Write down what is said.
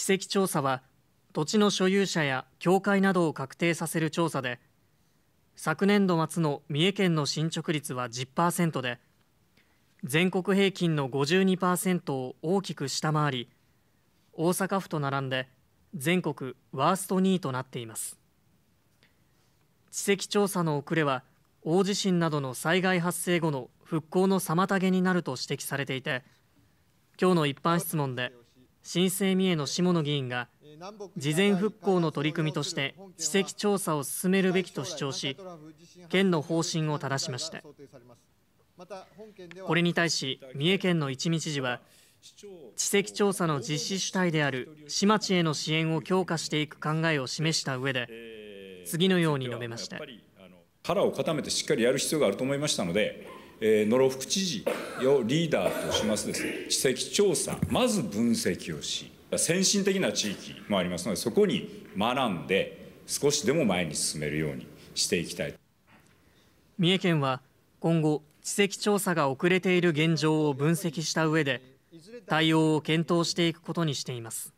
地籍調査は土地の所有者や教会などを確定させる調査で昨年度末の三重県の進捗率は10%で全国平均の52%を大きく下回り大阪府と並んで全国ワースト2位となっています地籍調査の遅れは大地震などの災害発生後の復興の妨げになると指摘されていて今日の一般質問で新生三重の下野議員が事前復興の取り組みとして地籍調査を進めるべきと主張し県の方針を正しましたこれに対し三重県の一見知事は地籍調査の実施主体である市町への支援を強化していく考えを示した上で次のように述べましたを固めてしっかりやる必要があると思いましたので、野呂副知事をリーダーとしますです、ね、地籍調査まず分析をし先進的な地域もありますのでそこに学んで少しでも前に進めるようにしていきたい三重県は今後地籍調査が遅れている現状を分析した上で対応を検討していくことにしています。